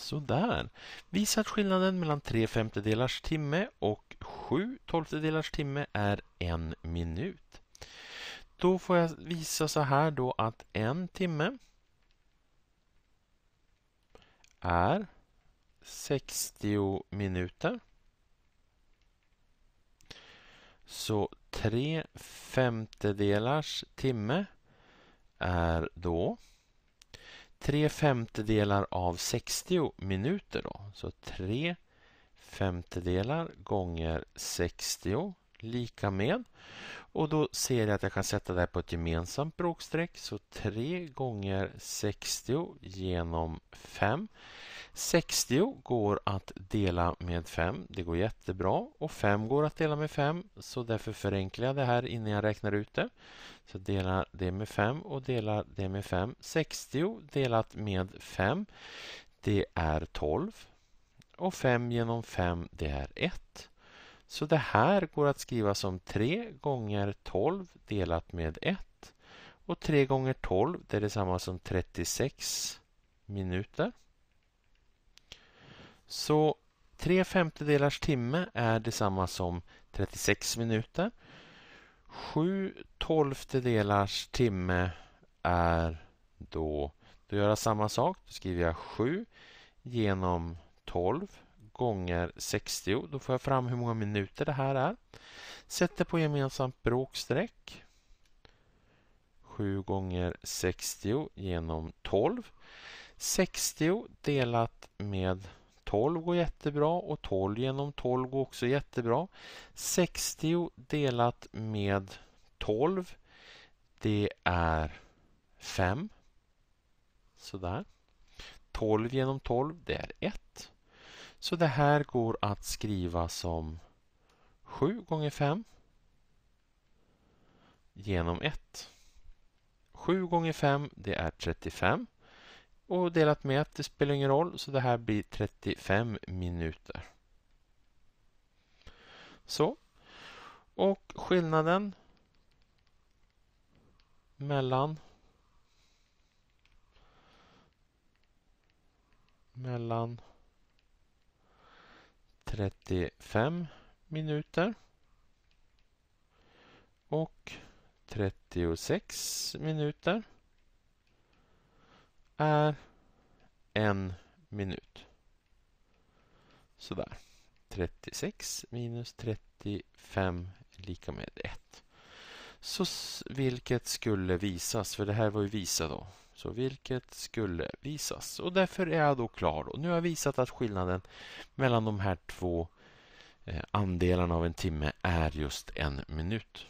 Sådär. Visa att skillnaden mellan 3 femtedelars timme och 7 tolftedelars timme är en minut. Då får jag visa så här då att en timme är 60 minuter. Så 3 femtedelars timme är då tre femtedelar av 60 minuter. Då. Så tre femtedelar gånger 60 lika med. Och då ser jag att jag kan sätta det här på ett gemensamt bråkstreck. Så 3 gånger 60 genom 5. 60 går att dela med 5. Det går jättebra. Och 5 går att dela med 5. Så därför förenklar jag det här innan jag räknar ut det. Så delar det med 5 och delar det med 5. 60 delat med 5. Det är 12. Och 5 genom 5 det är 1. Så det här går att skriva som 3 gånger 12 delat med 1. Och 3 gånger 12 det är detsamma som 36 minuter. Så 3 femtedelars timme är detsamma som 36 minuter. 7 tolftedelars timme är då, då gör jag samma sak, då skriver jag 7 genom 12 gånger 60. Då får jag fram hur många minuter det här är. Sätter på gemensamt bråkstreck. 7 gånger 60 genom 12. 60 delat med 12 går jättebra och 12 genom 12 går också jättebra. 60 delat med 12 det är 5. Sådär. 12 genom 12 det är 1. Så det här går att skriva som 7 gånger 5 genom 1. 7 gånger 5 det är 35 och delat med 1 det spelar ingen roll så det här blir 35 minuter. Så. Och skillnaden mellan mellan 35 minuter och 36 minuter är en minut. Sådär. 36 minus 35 är lika med 1. Så vilket skulle visas, för det här var ju visa då. Så vilket skulle visas. Och därför är jag då klar. Och nu har jag visat att skillnaden mellan de här två eh, andelarna av en timme är just en minut.